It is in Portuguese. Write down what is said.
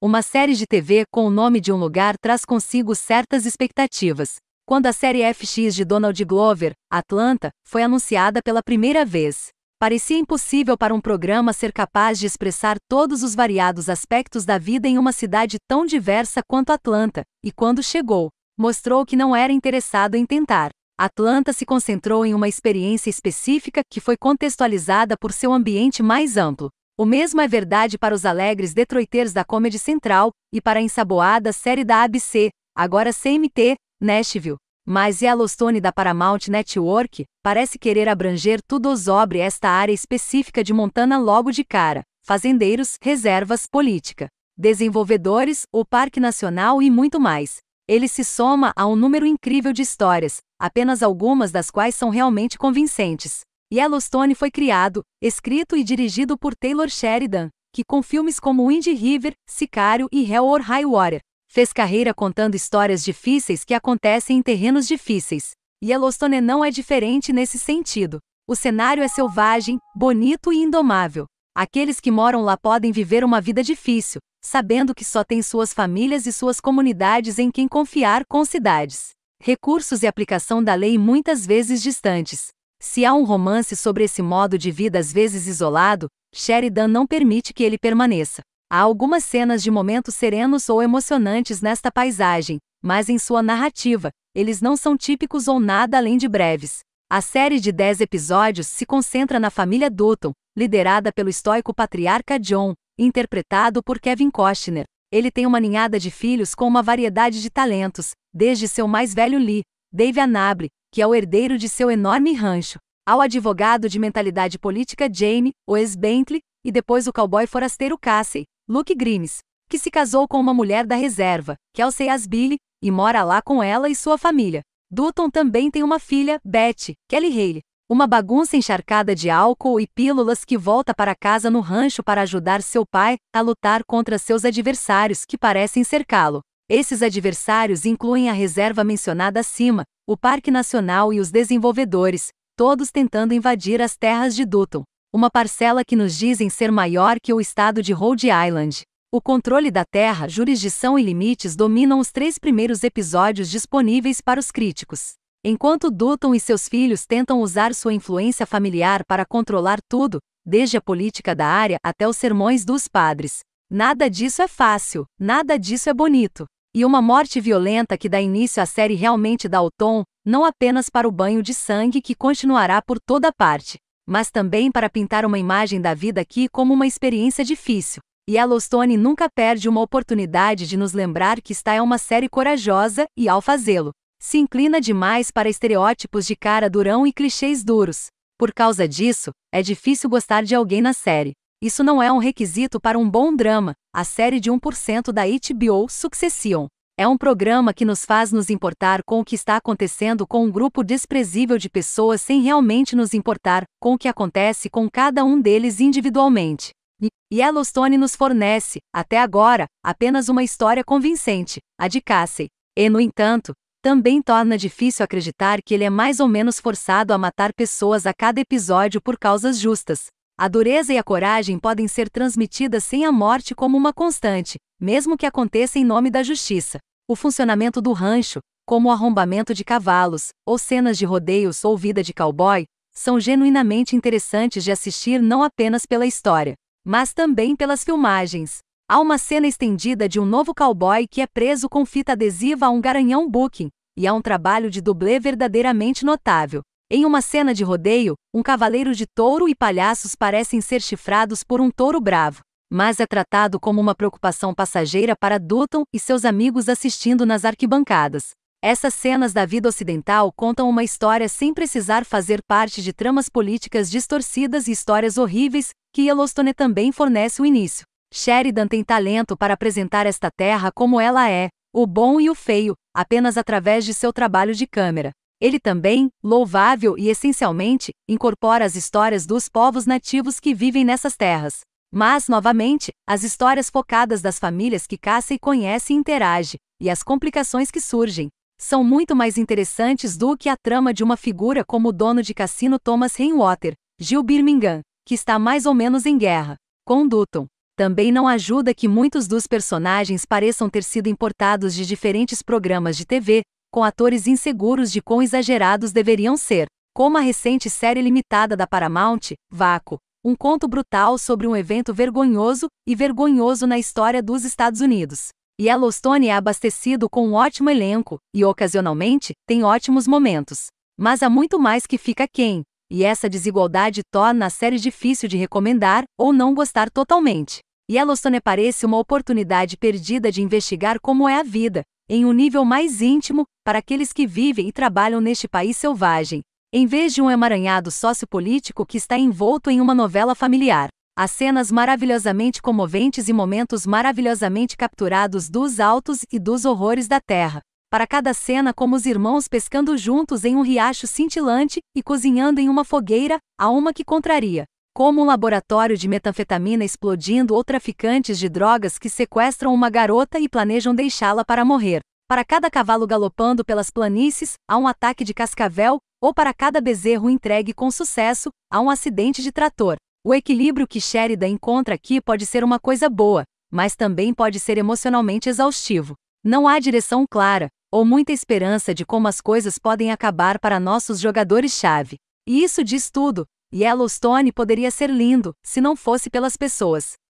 Uma série de TV com o nome de um lugar traz consigo certas expectativas. Quando a série FX de Donald Glover, Atlanta, foi anunciada pela primeira vez, parecia impossível para um programa ser capaz de expressar todos os variados aspectos da vida em uma cidade tão diversa quanto Atlanta, e quando chegou, mostrou que não era interessado em tentar. Atlanta se concentrou em uma experiência específica que foi contextualizada por seu ambiente mais amplo, o mesmo é verdade para os alegres detroiters da Comedy Central e para a ensaboada série da ABC, agora CMT, Nashville. Mas Yellowstone da Paramount Network parece querer abranger tudo sobre esta área específica de Montana logo de cara: fazendeiros, reservas, política, desenvolvedores, o Parque Nacional e muito mais. Ele se soma a um número incrível de histórias, apenas algumas das quais são realmente convincentes. Yellowstone foi criado, escrito e dirigido por Taylor Sheridan, que com filmes como Wind River, Sicário e Hell or High Water, fez carreira contando histórias difíceis que acontecem em terrenos difíceis. Yellowstone não é diferente nesse sentido. O cenário é selvagem, bonito e indomável. Aqueles que moram lá podem viver uma vida difícil, sabendo que só têm suas famílias e suas comunidades em quem confiar com cidades, recursos e aplicação da lei muitas vezes distantes. Se há um romance sobre esse modo de vida às vezes isolado, Sheridan não permite que ele permaneça. Há algumas cenas de momentos serenos ou emocionantes nesta paisagem, mas em sua narrativa, eles não são típicos ou nada além de breves. A série de 10 episódios se concentra na família Dutton, liderada pelo estoico patriarca John, interpretado por Kevin Costner. Ele tem uma ninhada de filhos com uma variedade de talentos, desde seu mais velho Lee, Dave Anable, que é o herdeiro de seu enorme rancho, ao advogado de mentalidade política Jane, o ex-Bentley, e depois o cowboy forasteiro Cassie, Luke Grimes, que se casou com uma mulher da reserva, Kelsey é Asbilly, e mora lá com ela e sua família. Dutton também tem uma filha, Beth Kelly Haley, uma bagunça encharcada de álcool e pílulas que volta para casa no rancho para ajudar seu pai a lutar contra seus adversários que parecem cercá-lo. Esses adversários incluem a reserva mencionada acima, o Parque Nacional e os desenvolvedores, todos tentando invadir as terras de Dutton, uma parcela que nos dizem ser maior que o estado de Rhode Island. O controle da terra, jurisdição e limites dominam os três primeiros episódios disponíveis para os críticos. Enquanto Dutton e seus filhos tentam usar sua influência familiar para controlar tudo, desde a política da área até os sermões dos padres. Nada disso é fácil, nada disso é bonito. E uma morte violenta que dá início à série realmente dá o tom, não apenas para o banho de sangue que continuará por toda parte, mas também para pintar uma imagem da vida aqui como uma experiência difícil. E Yellowstone nunca perde uma oportunidade de nos lembrar que está é uma série corajosa e, ao fazê-lo, se inclina demais para estereótipos de cara durão e clichês duros. Por causa disso, é difícil gostar de alguém na série. Isso não é um requisito para um bom drama, a série de 1% da HBO Succession. É um programa que nos faz nos importar com o que está acontecendo com um grupo desprezível de pessoas sem realmente nos importar com o que acontece com cada um deles individualmente. E Yellowstone nos fornece, até agora, apenas uma história convincente, a de Cassie. E, no entanto, também torna difícil acreditar que ele é mais ou menos forçado a matar pessoas a cada episódio por causas justas, a dureza e a coragem podem ser transmitidas sem a morte como uma constante, mesmo que aconteça em nome da justiça. O funcionamento do rancho, como o arrombamento de cavalos, ou cenas de rodeios ou vida de cowboy, são genuinamente interessantes de assistir não apenas pela história, mas também pelas filmagens. Há uma cena estendida de um novo cowboy que é preso com fita adesiva a um garanhão booking, e há um trabalho de dublê verdadeiramente notável. Em uma cena de rodeio, um cavaleiro de touro e palhaços parecem ser chifrados por um touro bravo, mas é tratado como uma preocupação passageira para Dutton e seus amigos assistindo nas arquibancadas. Essas cenas da vida ocidental contam uma história sem precisar fazer parte de tramas políticas distorcidas e histórias horríveis, que Yellowstone também fornece o início. Sheridan tem talento para apresentar esta terra como ela é, o bom e o feio, apenas através de seu trabalho de câmera. Ele também, louvável e essencialmente, incorpora as histórias dos povos nativos que vivem nessas terras. Mas, novamente, as histórias focadas das famílias que caça e conhece e interage, e as complicações que surgem, são muito mais interessantes do que a trama de uma figura como o dono de cassino Thomas Rainwater, Gil Birmingham, que está mais ou menos em guerra, com Dutton. Também não ajuda que muitos dos personagens pareçam ter sido importados de diferentes programas de TV, com atores inseguros de quão exagerados deveriam ser, como a recente série limitada da Paramount, Vácuo, um conto brutal sobre um evento vergonhoso e vergonhoso na história dos Estados Unidos. Yellowstone é abastecido com um ótimo elenco e, ocasionalmente, tem ótimos momentos. Mas há muito mais que fica quem, e essa desigualdade torna a série difícil de recomendar ou não gostar totalmente. Yellowstone parece uma oportunidade perdida de investigar como é a vida, em um nível mais íntimo, para aqueles que vivem e trabalham neste país selvagem, em vez de um emaranhado sociopolítico que está envolto em uma novela familiar. Há cenas maravilhosamente comoventes e momentos maravilhosamente capturados dos altos e dos horrores da terra. Para cada cena, como os irmãos pescando juntos em um riacho cintilante e cozinhando em uma fogueira, há uma que contraria como um laboratório de metanfetamina explodindo ou traficantes de drogas que sequestram uma garota e planejam deixá-la para morrer. Para cada cavalo galopando pelas planícies, há um ataque de cascavel, ou para cada bezerro entregue com sucesso, há um acidente de trator. O equilíbrio que Sheridan encontra aqui pode ser uma coisa boa, mas também pode ser emocionalmente exaustivo. Não há direção clara, ou muita esperança de como as coisas podem acabar para nossos jogadores-chave. E isso diz tudo, Yellowstone poderia ser lindo, se não fosse pelas pessoas.